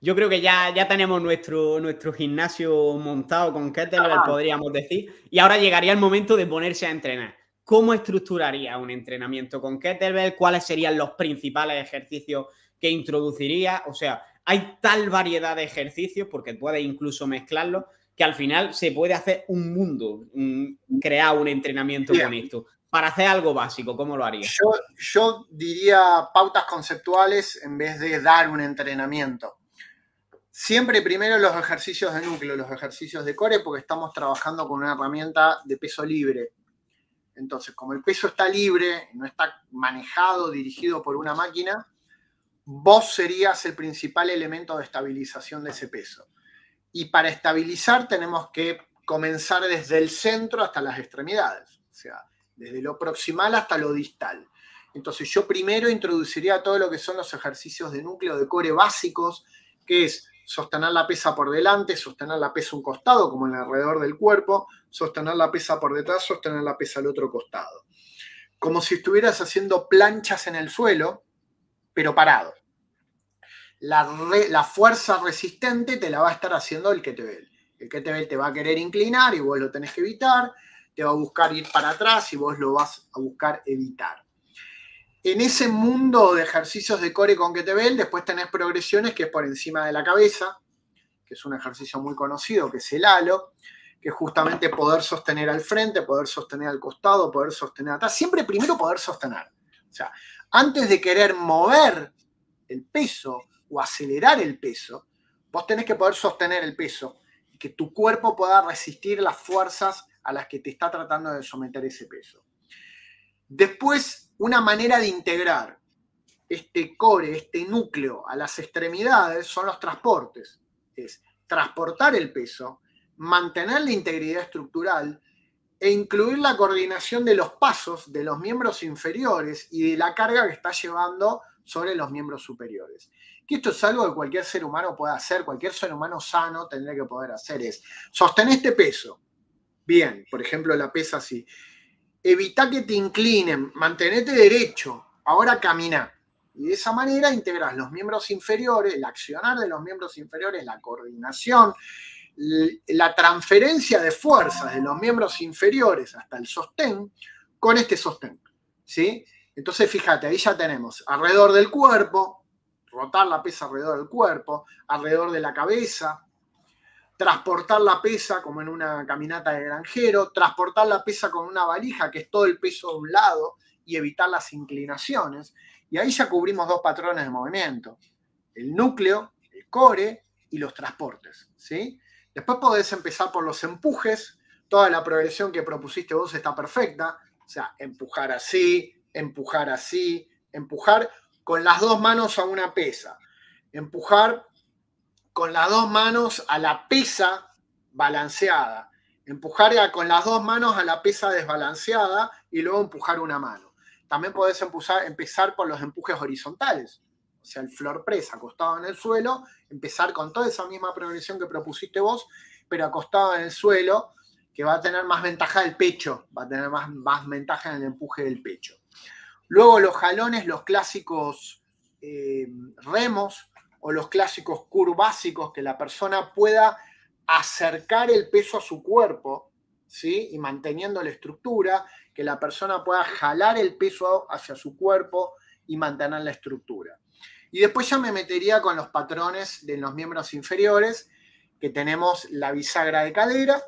yo creo que ya, tenemos nuestro, nuestro gimnasio montado con kettlebell, podríamos decir, y ahora llegaría el momento de ponerse a entrenar. ¿Cómo estructuraría un entrenamiento con kettlebell? ¿Cuáles serían los principales ejercicios que introduciría? O sea, hay tal variedad de ejercicios, porque puedes incluso mezclarlos, que al final se puede hacer un mundo, crear un entrenamiento con esto para hacer algo básico, ¿cómo lo haría? yo, diría pautas conceptuales en vez de dar un entrenamiento. Siempre primero los ejercicios de núcleo, los ejercicios de core, porque estamos trabajando con una herramienta de peso libre. Entonces, como el peso está libre, no está manejado, dirigido por una máquina, vos serías el principal elemento de estabilización de ese peso. Y para estabilizar tenemos que comenzar desde el centro hasta las extremidades, o sea, desde lo proximal hasta lo distal. Entonces yo primero introduciría todo lo que son los ejercicios de núcleo de core básicos, que es sostener la pesa por delante, sostener la pesa un costado, como en el alrededor del cuerpo, sostener la pesa por detrás, sostener la pesa al otro costado. Como si estuvieras haciendo planchas en el suelo, pero parado. La, fuerza resistente te la va a estar haciendo el ve. El kettlebell te va a querer inclinar y vos lo tenés que evitar, te va a buscar ir para atrás y vos lo vas a buscar evitar en ese mundo de ejercicios de core con que te ven, después tenés progresiones que es por encima de la cabeza, que es un ejercicio muy conocido, que es el halo, que es justamente poder sostener al frente, poder sostener al costado, poder sostener atrás, siempre primero poder sostener. O sea, antes de querer mover el peso o acelerar el peso, vos tenés que poder sostener el peso y que tu cuerpo pueda resistir las fuerzas a las que te está tratando de someter ese peso. Después una manera de integrar este core, este núcleo a las extremidades son los transportes. Es transportar el peso, mantener la integridad estructural e incluir la coordinación de los pasos de los miembros inferiores y de la carga que está llevando sobre los miembros superiores. Que esto es algo que cualquier ser humano puede hacer, cualquier ser humano sano tendría que poder hacer, es sostener este peso. Bien, por ejemplo, la pesa si, evita que te inclinen, mantenete derecho, ahora camina. Y de esa manera integras los miembros inferiores, el accionar de los miembros inferiores, la coordinación, la transferencia de fuerzas de los miembros inferiores hasta el sostén con este sostén. ¿sí? Entonces, fíjate, ahí ya tenemos alrededor del cuerpo, rotar la pesa alrededor del cuerpo, alrededor de la cabeza, transportar la pesa como en una caminata de granjero, transportar la pesa con una valija, que es todo el peso de un lado, y evitar las inclinaciones. Y ahí ya cubrimos dos patrones de movimiento, el núcleo, el core y los transportes. ¿sí? Después podés empezar por los empujes, toda la progresión que propusiste vos está perfecta, o sea, empujar así, empujar así, empujar con las dos manos a una pesa, empujar con las dos manos a la pesa balanceada. Empujar con las dos manos a la pesa desbalanceada y luego empujar una mano. También podés empezar, con por los empujes horizontales, o sea, el floor press acostado en el suelo, empezar con toda esa misma progresión que propusiste vos, pero acostado en el suelo, que va a tener más ventaja el pecho, va a tener más, ventaja en el empuje del pecho. Luego los jalones, los clásicos eh, remos, o los clásicos básicos, que la persona pueda acercar el peso a su cuerpo, ¿sí? Y manteniendo la estructura, que la persona pueda jalar el peso hacia su cuerpo y mantener la estructura. Y después ya me metería con los patrones de los miembros inferiores, que tenemos la bisagra de cadera,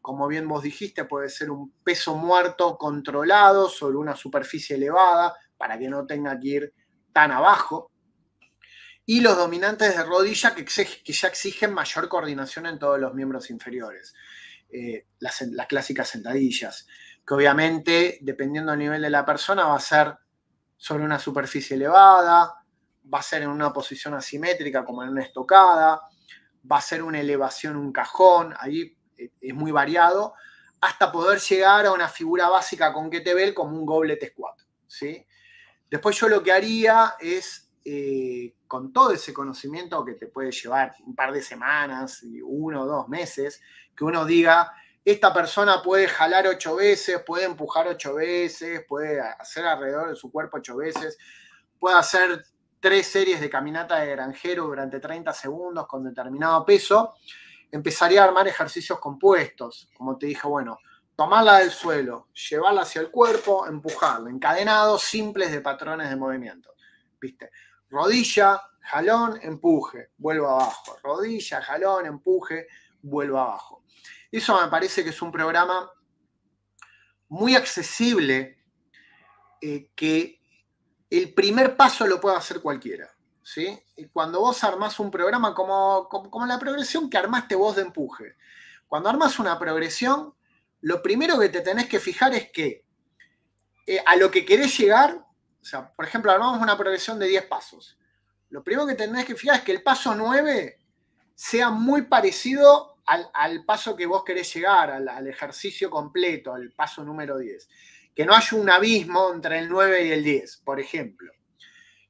como bien vos dijiste, puede ser un peso muerto controlado sobre una superficie elevada para que no tenga que ir tan abajo, y los dominantes de rodilla que, que ya exigen mayor coordinación en todos los miembros inferiores. Eh, las, clásicas sentadillas, que obviamente, dependiendo del nivel de la persona, va a ser sobre una superficie elevada, va a ser en una posición asimétrica como en una estocada, va a ser una elevación, un cajón, ahí eh, es muy variado, hasta poder llegar a una figura básica con que te ve como un goblet squat, ¿sí? Después yo lo que haría es eh, con todo ese conocimiento que te puede llevar un par de semanas, y uno o dos meses, que uno diga, esta persona puede jalar ocho veces, puede empujar ocho veces, puede hacer alrededor de su cuerpo ocho veces, puede hacer tres series de caminata de granjero durante 30 segundos con determinado peso, empezaría a armar ejercicios compuestos. Como te dije, bueno, tomarla del suelo, llevarla hacia el cuerpo, empujarla, encadenados simples de patrones de movimiento. ¿Viste? rodilla, jalón, empuje, vuelvo abajo. Rodilla, jalón, empuje, vuelvo abajo. Eso me parece que es un programa muy accesible eh, que el primer paso lo puede hacer cualquiera. ¿sí? Y cuando vos armás un programa como, la progresión que armaste vos de empuje, cuando armas una progresión, lo primero que te tenés que fijar es que eh, a lo que querés llegar sea, por ejemplo, armamos una progresión de 10 pasos. Lo primero que tenés que fijar es que el paso 9 sea muy parecido al, paso que vos querés llegar, al, ejercicio completo, al paso número 10. Que no haya un abismo entre el 9 y el 10, por ejemplo.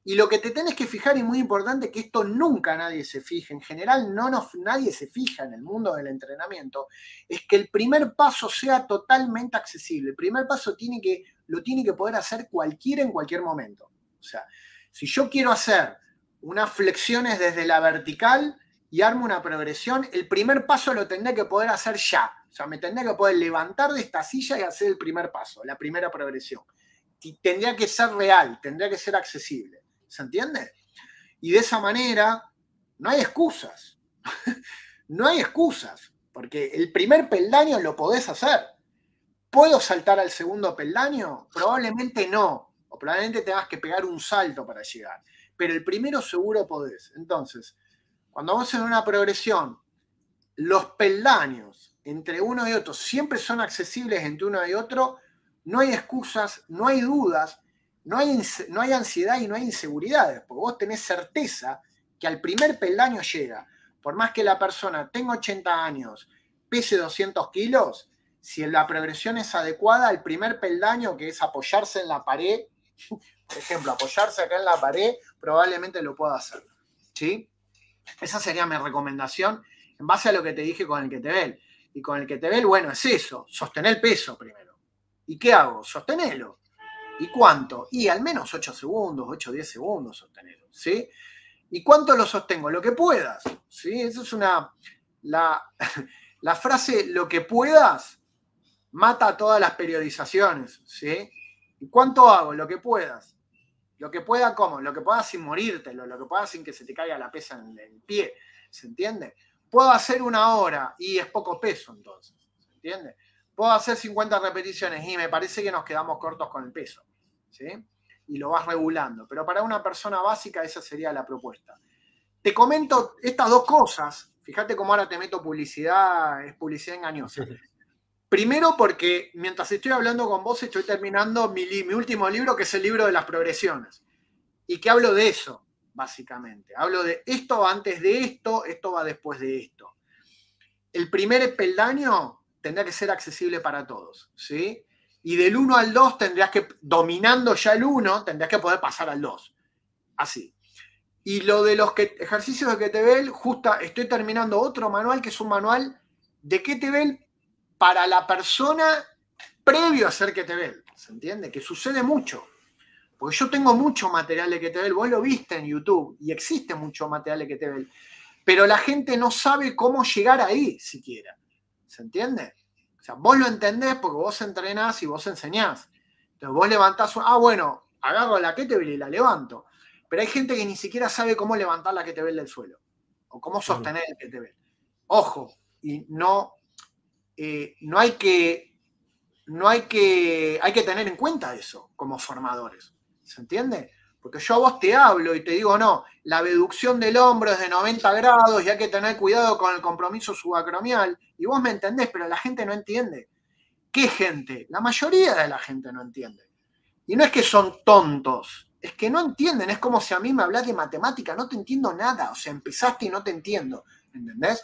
Y lo que te tenés que fijar, y muy importante, que esto nunca nadie se fije, en general no nos, nadie se fija en el mundo del entrenamiento, es que el primer paso sea totalmente accesible. El primer paso tiene que lo tiene que poder hacer cualquiera en cualquier momento. O sea, si yo quiero hacer unas flexiones desde la vertical y armo una progresión, el primer paso lo tendría que poder hacer ya. O sea, me tendría que poder levantar de esta silla y hacer el primer paso, la primera progresión. Y tendría que ser real, tendría que ser accesible. ¿Se entiende? Y de esa manera, no hay excusas. no hay excusas, porque el primer peldaño lo podés hacer. ¿Puedo saltar al segundo peldaño? Probablemente no, o probablemente tengas que pegar un salto para llegar, pero el primero seguro podés. Entonces, cuando vos en una progresión, los peldaños entre uno y otro siempre son accesibles entre uno y otro, no hay excusas, no hay dudas, no hay, no hay ansiedad y no hay inseguridades, porque vos tenés certeza que al primer peldaño llega. Por más que la persona tenga 80 años, pese 200 kilos, si la progresión es adecuada, el primer peldaño, que es apoyarse en la pared, por ejemplo, apoyarse acá en la pared, probablemente lo pueda hacer. ¿Sí? Esa sería mi recomendación en base a lo que te dije con el que te ve Y con el que te ve bueno, es eso, sostener el peso primero. ¿Y qué hago? Sostenelo. ¿Y cuánto? Y al menos 8 segundos, 8 o 10 segundos sostenerlo, ¿sí? ¿Y cuánto lo sostengo? Lo que puedas, ¿sí? Esa es una... La, la frase lo que puedas mata todas las periodizaciones, ¿sí? ¿Y cuánto hago? Lo que puedas. Lo que pueda, ¿cómo? Lo que puedas sin morirte, lo que puedas sin que se te caiga la pesa en el pie, ¿se entiende? Puedo hacer una hora y es poco peso entonces, ¿se entiende? Puedo hacer 50 repeticiones y me parece que nos quedamos cortos con el peso, ¿sí? Y lo vas regulando, pero para una persona básica esa sería la propuesta. Te comento estas dos cosas, fíjate cómo ahora te meto publicidad, es publicidad engañosa. Primero porque mientras estoy hablando con vos estoy terminando mi, último libro, que es el libro de las progresiones, y que hablo de eso, básicamente. Hablo de esto antes de esto, esto va después de esto. El primer peldaño tendría que ser accesible para todos, ¿sí? Y del 1 al 2 tendrías que, dominando ya el 1, tendrías que poder pasar al 2. Así. Y lo de los que, ejercicios de que te ven, justa, estoy terminando otro manual que es un manual de que te ven para la persona previo a ser ve ¿Se entiende? Que sucede mucho. Porque yo tengo mucho material de Ketebel, vos lo viste en YouTube y existe mucho material de Ketebel. Pero la gente no sabe cómo llegar ahí siquiera. ¿Se entiende? O sea, vos lo entendés porque vos entrenás y vos enseñás. Entonces vos levantás, ah, bueno, agarro la Ketebel y la levanto. Pero hay gente que ni siquiera sabe cómo levantar la ve del suelo o cómo sostener el ve, Ojo, y no eh, no hay que, no hay que, hay que tener en cuenta eso como formadores. ¿Se entiende? Porque yo a vos te hablo y te digo, no, la deducción del hombro es de 90 grados y hay que tener cuidado con el compromiso subacromial. Y vos me entendés, pero la gente no entiende. ¿Qué gente? La mayoría de la gente no entiende. Y no es que son tontos, es que no entienden. Es como si a mí me hablas de matemática, no te entiendo nada. O sea, empezaste y no te entiendo. ¿Entendés?